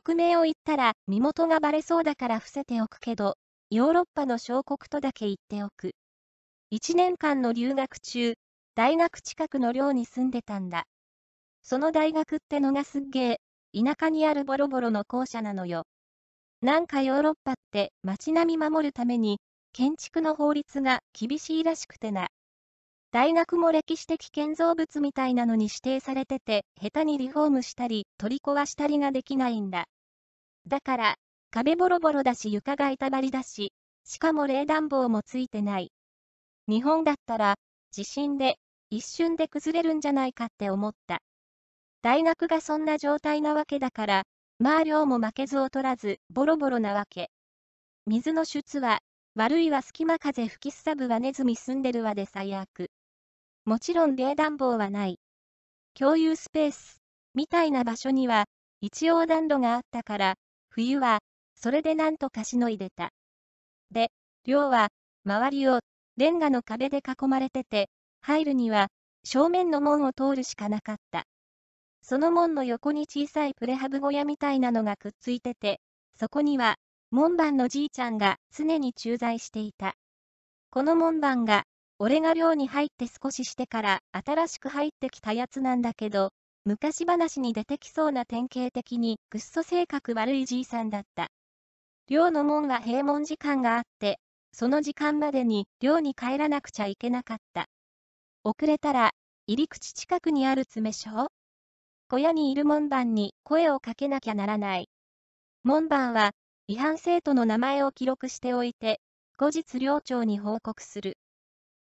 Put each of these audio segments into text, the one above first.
国名を言ったら身元がバレそうだから伏せておくけど、ヨーロッパの小国とだけ言っておく。1年間の留学中、大学近くの寮に住んでたんだ。その大学ってのがすっげえ、田舎にあるボロボロの校舎なのよ。なんかヨーロッパって街並み守るために、建築の法律が厳しいらしくてな。大学も歴史的建造物みたいなのに指定されてて、下手にリフォームしたり、取り壊したりができないんだ。だから、壁ボロボロだし床が板張りだし、しかも冷暖房もついてない。日本だったら、地震で、一瞬で崩れるんじゃないかって思った。大学がそんな状態なわけだから、まあ量も負けず劣らず、ボロボロなわけ。水の出は、悪いは隙間風吹きすさぶはネズミ住んでるわで最悪。もちろん冷暖房はない。共有スペース、みたいな場所には、一応暖炉があったから、冬は、それでなんとかしのいでた。で、寮は、周りを、レンガの壁で囲まれてて、入るには、正面の門を通るしかなかった。その門の横に小さいプレハブ小屋みたいなのがくっついてて、そこには、門番のじいちゃんが常に駐在していた。この門番が俺が寮に入って少ししてから新しく入ってきたやつなんだけど、昔話に出てきそうな典型的にぐっそ性格悪いじいさんだった。寮の門は閉門時間があって、その時間までに寮に帰らなくちゃいけなかった。遅れたら、入り口近くにある詰め所小屋にいる門番に声をかけなきゃならない。門番は、違反生徒の名前を記録しておいて、後日寮長に報告する。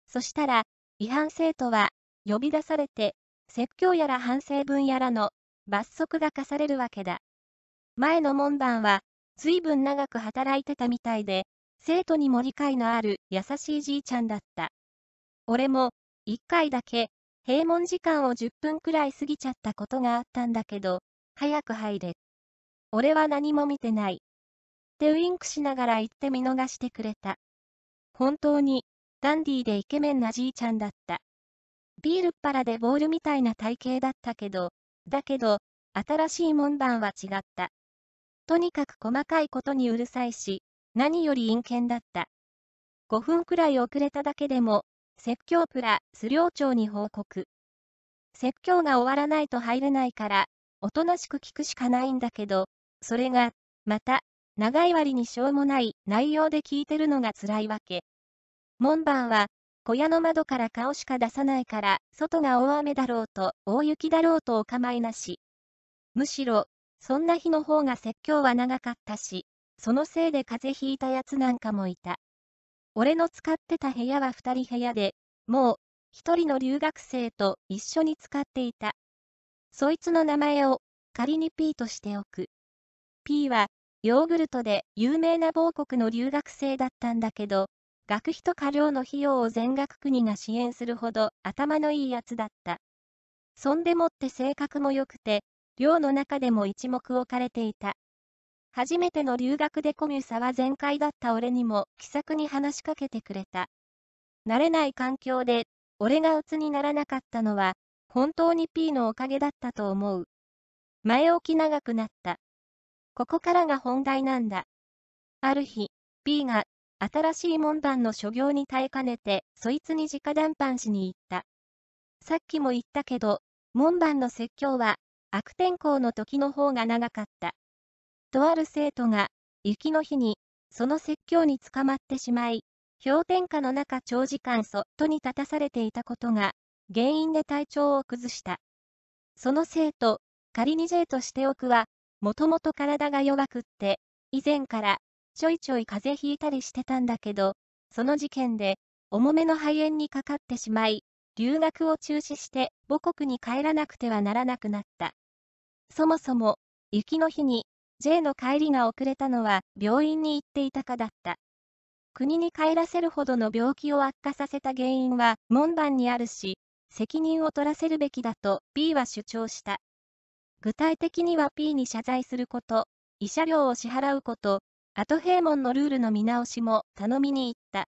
そしたら、違反生徒は、呼び出されて、説教やら反省文やらの、罰則が課されるわけだ。前の門番は、ずいぶん長く働いてたみたいで、生徒にも理解のある優しいじいちゃんだった。俺も、一回だけ、閉門時間を10分くらい過ぎちゃったことがあったんだけど、早く入れ。俺は何も見てない。ってウインクしながら言って見逃してくれた。本当に、ダンディーでイケメンなじいちゃんだった。ビールっ腹でボールみたいな体型だったけど、だけど、新しい門番は違った。とにかく細かいことにうるさいし、何より陰険だった。5分くらい遅れただけでも、説教プラス寮長に報告。説教が終わらないと入れないから、おとなしく聞くしかないんだけど、それが、また、長い割にしょうもない内容で聞いてるのが辛いわけ。門番は、小屋の窓から顔しか出さないから、外が大雨だろうと、大雪だろうとお構いなし。むしろ、そんな日の方が説教は長かったし、そのせいで風邪ひいたやつなんかもいた。俺の使ってた部屋は二人部屋で、もう、一人の留学生と一緒に使っていた。そいつの名前を、仮に P としておく。P は、ヨーグルトで有名な某国の留学生だったんだけど、学費と過料の費用を全額国が支援するほど頭のいいやつだった。そんでもって性格も良くて、寮の中でも一目置かれていた。初めての留学でコミュサは全開だった俺にも気さくに話しかけてくれた。慣れない環境で、俺が鬱にならなかったのは、本当に P のおかげだったと思う。前置き長くなった。ここからが本題なんだ。ある日、P が新しい門番の所業に耐えかねて、そいつに直談判しに行った。さっきも言ったけど、門番の説教は、悪天候の時の方が長かった。とある生徒が、雪の日に、その説教に捕まってしまい、氷点下の中長時間そっとに立たされていたことが、原因で体調を崩した。その生徒、仮に J としておくは、もともと体が弱くって、以前からちょいちょい風邪ひいたりしてたんだけど、その事件で、重めの肺炎にかかってしまい、留学を中止して母国に帰らなくてはならなくなった。そもそも、雪の日に J の帰りが遅れたのは病院に行っていたかだった。国に帰らせるほどの病気を悪化させた原因は門番にあるし、責任を取らせるべきだと B は主張した。具体的には P に謝罪すること、慰謝料を支払うこと、後平門のルールの見直しも頼みに行った。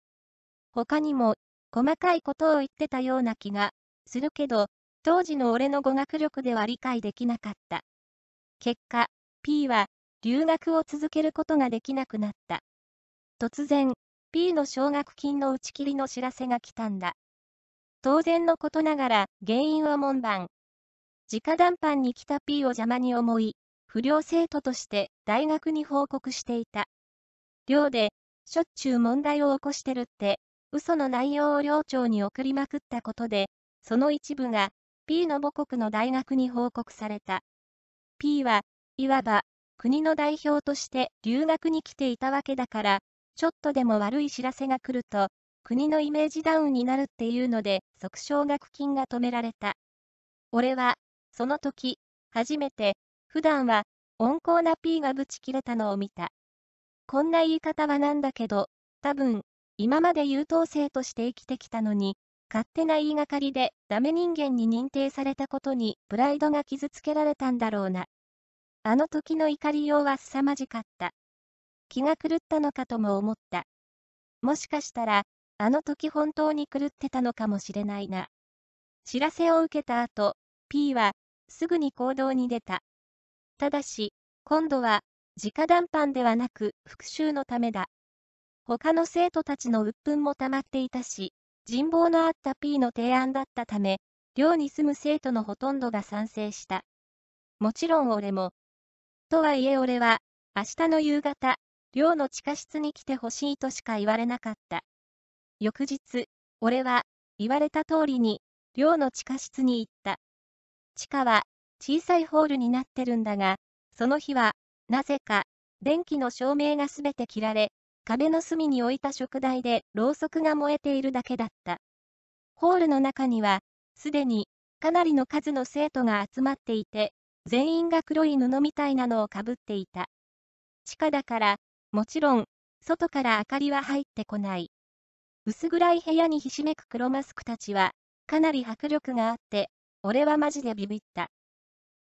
他にも、細かいことを言ってたような気がするけど、当時の俺の語学力では理解できなかった。結果、P は留学を続けることができなくなった。突然、P の奨学金の打ち切りの知らせが来たんだ。当然のことながら、原因は門番。直談判に来た P を邪魔に思い、不良生徒として大学に報告していた。寮で、しょっちゅう問題を起こしてるって、嘘の内容を寮長に送りまくったことで、その一部が、P の母国の大学に報告された。P は、いわば、国の代表として留学に来ていたわけだから、ちょっとでも悪い知らせが来ると、国のイメージダウンになるっていうので、即奨学金が止められた。俺は、その時、初めて、普段は、温厚な P がブチ切れたのを見た。こんな言い方はなんだけど、多分、今まで優等生として生きてきたのに、勝手な言いがかりでダメ人間に認定されたことにプライドが傷つけられたんだろうな。あの時の怒りようは凄まじかった。気が狂ったのかとも思った。もしかしたら、あの時本当に狂ってたのかもしれないな。知らせを受けた後、P は、すぐに行動に出た。ただし、今度は、直談判ではなく復讐のためだ。他の生徒たちの鬱憤も溜まっていたし、人望のあった P の提案だったため、寮に住む生徒のほとんどが賛成した。もちろん俺も。とはいえ俺は、明日の夕方、寮の地下室に来てほしいとしか言われなかった。翌日、俺は、言われた通りに、寮の地下室に行った。地下は、小さいホールになってるんだが、その日は、なぜか、電気の照明がすべて切られ、壁の隅に置いた食台でろうそくが燃えているだけだった。ホールの中には、すでに、かなりの数の生徒が集まっていて、全員が黒い布みたいなのをかぶっていた。地下だから、もちろん、外から明かりは入ってこない。薄暗い部屋にひしめく黒マスクたちは、かなり迫力があって、俺はマジでビビった。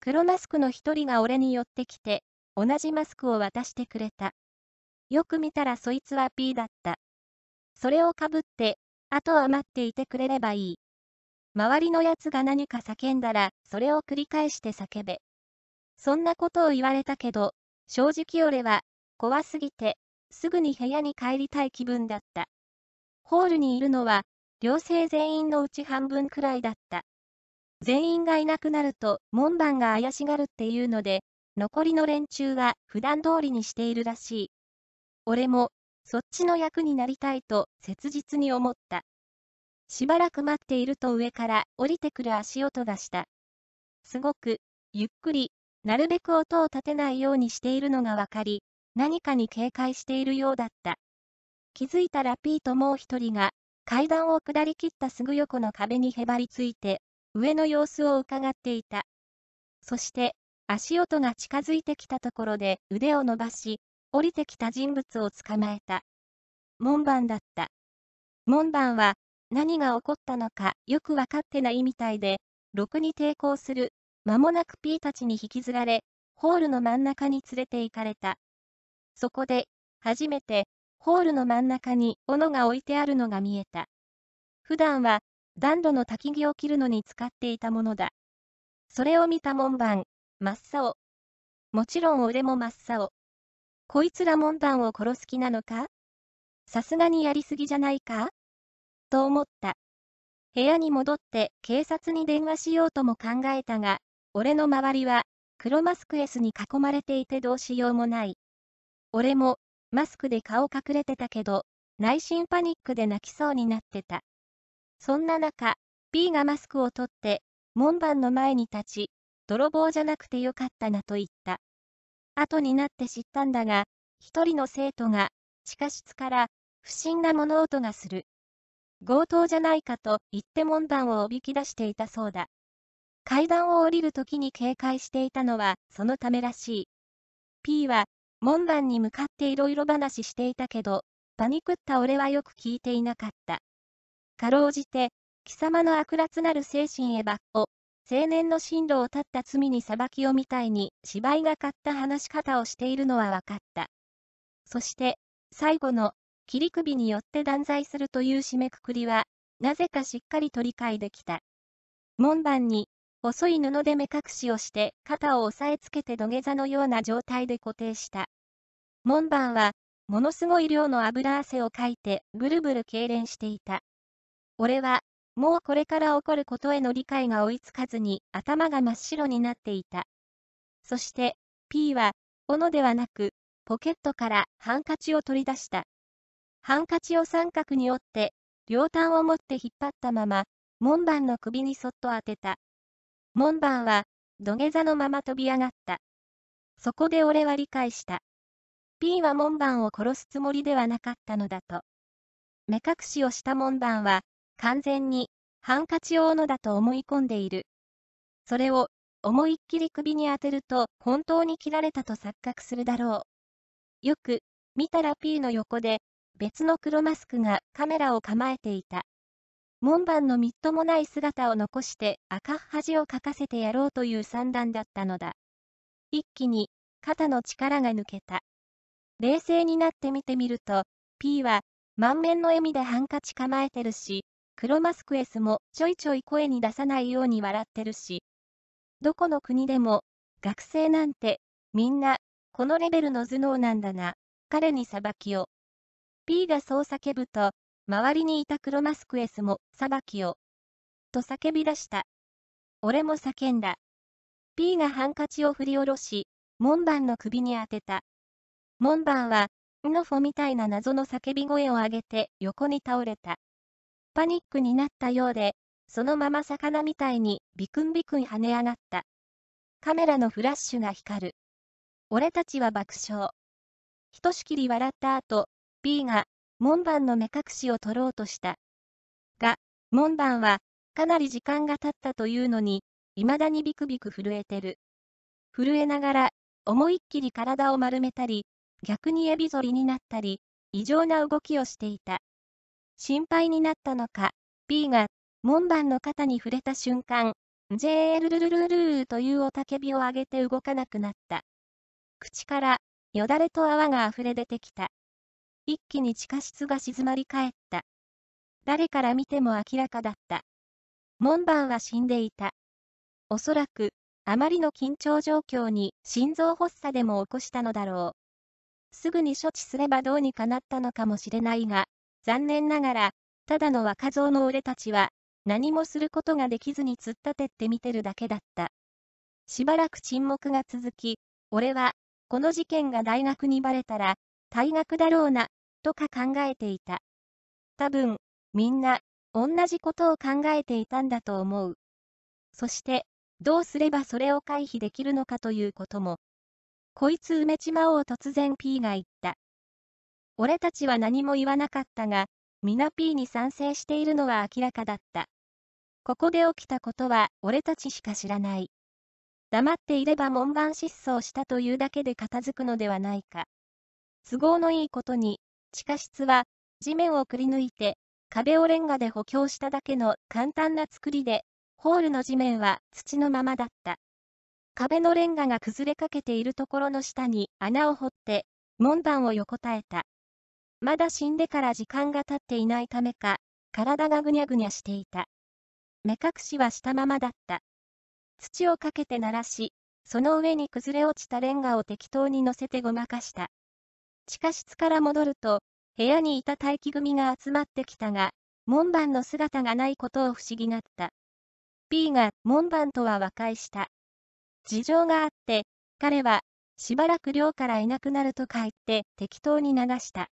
黒マスクの一人が俺に寄ってきて、同じマスクを渡してくれた。よく見たらそいつは P だった。それをかぶって、あとは待っていてくれればいい。周りのやつが何か叫んだら、それを繰り返して叫べ。そんなことを言われたけど、正直俺は、怖すぎて、すぐに部屋に帰りたい気分だった。ホールにいるのは、寮生全員のうち半分くらいだった。全員がいなくなると、門番が怪しがるっていうので、残りの連中は普段通りにしているらしい。俺も、そっちの役になりたいと切実に思った。しばらく待っていると上から降りてくる足音がした。すごく、ゆっくり、なるべく音を立てないようにしているのがわかり、何かに警戒しているようだった。気づいたらピーともう一人が、階段を下り切ったすぐ横の壁にへばりついて、上の様子をうかがっていた。そして、足音が近づいてきたところで腕を伸ばし、降りてきた人物を捕まえた。門番だった。門番は、何が起こったのかよくわかってないみたいで、ろくに抵抗する。間もなく P たちに引きずられ、ホールの真ん中に連れて行かれた。そこで、初めて、ホールの真ん中に斧が置いてあるのが見えた。普段は、暖炉の焚き木を切るのに使っていたものだ。それを見た門番、真っ青。もちろん俺も真っ青。こいつら門番を殺す気なのかさすがにやりすぎじゃないかと思った。部屋に戻って警察に電話しようとも考えたが、俺の周りは黒マスク S に囲まれていてどうしようもない。俺もマスクで顔隠れてたけど、内心パニックで泣きそうになってた。そんな中、B がマスクを取って、門番の前に立ち、泥棒じゃなくてよかったなと言った。後になって知ったんだが、一人の生徒が、地下室から不審な物音がする。強盗じゃないかと言って門番をおびき出していたそうだ。階段を降りるときに警戒していたのはそのためらしい。P は門番に向かっていろいろ話していたけど、パニクった俺はよく聞いていなかった。かろうじて、貴様の悪辣なる精神へばお、青年の進路を断った罪に裁きをみたいに芝居が買った話し方をしているのは分かった。そして、最後の、切り首によって断罪するという締めくくりは、なぜかしっかりと理解できた。門番に、細い布で目隠しをして肩を押さえつけて土下座のような状態で固定した。門番は、ものすごい量の油汗をかいてぐるぐる痙攣していた。俺は、もうこれから起こることへの理解が追いつかずに頭が真っ白になっていた。そして、P は、斧ではなく、ポケットからハンカチを取り出した。ハンカチを三角に折って、両端を持って引っ張ったまま、門番の首にそっと当てた。門番は、土下座のまま飛び上がった。そこで俺は理解した。P は門番を殺すつもりではなかったのだと。目隠しをした門番は、完全に、ハンカチ用のだと思い込んでいる。それを、思いっきり首に当てると、本当に切られたと錯覚するだろう。よく、見たら P の横で、別の黒マスクがカメラを構えていた。門番のみっともない姿を残して赤っ恥をかかせてやろうという算段だったのだ。一気に肩の力が抜けた。冷静になって見てみると、P は満面の笑みでハンカチ構えてるし、黒マスク S もちょいちょい声に出さないように笑ってるし。どこの国でも、学生なんて、みんな、このレベルの頭脳なんだな、彼に裁きを。P がそう叫ぶと、周りにいた黒マスク S も裁きを。と叫び出した。俺も叫んだ。P がハンカチを振り下ろし、門番の首に当てた。門番は、んノフォみたいな謎の叫び声を上げて横に倒れた。パニックになったようで、そのまま魚みたいにビクンビクン跳ね上がった。カメラのフラッシュが光る。俺たちは爆笑。ひとしきり笑った後、B が門番の目隠しを取ろうとした。が、門番はかなり時間が経ったというのに、未だにビクビク震えてる。震えながら、思いっきり体を丸めたり、逆にエビ反りになったり、異常な動きをしていた。心配になったのか、B が、門番の肩に触れた瞬間、JL ルルルルルという雄たけびを上げて動かなくなった。口から、よだれと泡が溢れ出てきた。一気に地下室が静まり返った。誰から見ても明らかだった。門番は死んでいた。おそらく、あまりの緊張状況に心臓発作でも起こしたのだろう。すぐに処置すればどうにかなったのかもしれないが、残念ながら、ただの若造の俺たちは、何もすることができずに突っ立てって見てるだけだった。しばらく沈黙が続き、俺は、この事件が大学にバレたら、退学だろうな、とか考えていた。多分、みんな、同じことを考えていたんだと思う。そして、どうすればそれを回避できるのかということも。こいつ埋めちまおう突然 P が言った。俺たちは何も言わなかったが、皆 P に賛成しているのは明らかだった。ここで起きたことは俺たちしか知らない。黙っていれば門番失踪したというだけで片付くのではないか。都合のいいことに、地下室は地面をくり抜いて、壁をレンガで補強しただけの簡単な作りで、ホールの地面は土のままだった。壁のレンガが崩れかけているところの下に穴を掘って、門番を横たえた。まだ死んでから時間が経っていないためか、体がぐにゃぐにゃしていた。目隠しはしたままだった。土をかけて鳴らし、その上に崩れ落ちたレンガを適当に乗せてごまかした。地下室から戻ると、部屋にいた待機組が集まってきたが、門番の姿がないことを不思議がった。P が門番とは和解した。事情があって、彼は、しばらく寮からいなくなると書いて適当に流した。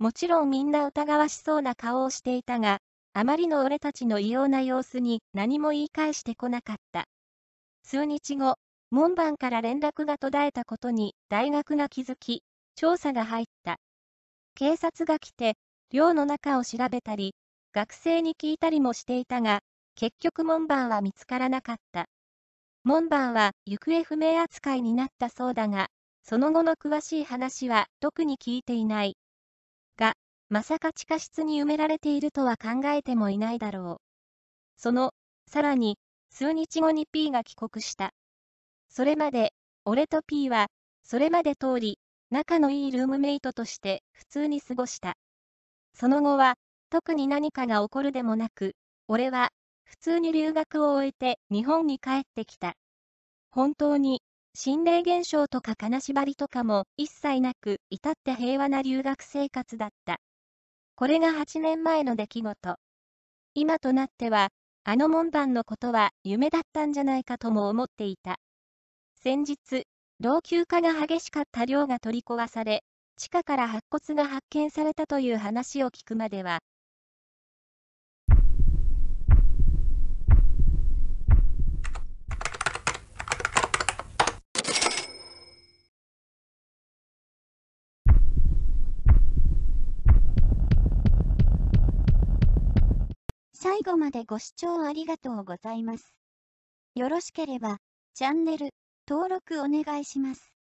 もちろんみんな疑わしそうな顔をしていたが、あまりの俺たちの異様な様子に何も言い返してこなかった。数日後、門番から連絡が途絶えたことに大学が気づき、調査が入った。警察が来て、寮の中を調べたり、学生に聞いたりもしていたが、結局門番は見つからなかった。門番は行方不明扱いになったそうだが、その後の詳しい話は特に聞いていない。が、まさか地下室に埋められているとは考えてもいないだろう。その、さらに、数日後に P が帰国した。それまで、俺と P は、それまで通り、仲のいいルームメイトとして普通に過ごした。その後は、特に何かが起こるでもなく、俺は、普通に留学を終えて日本に帰ってきた。本当に、心霊現象とか金縛りとかも一切なく、至って平和な留学生活だった。これが8年前の出来事。今となっては、あの門番のことは夢だったんじゃないかとも思っていた。先日、老朽化が激しかった寮が取り壊され、地下から白骨が発見されたという話を聞くまでは、後までご視聴ありがとうございます。よろしければ、チャンネル、登録お願いします。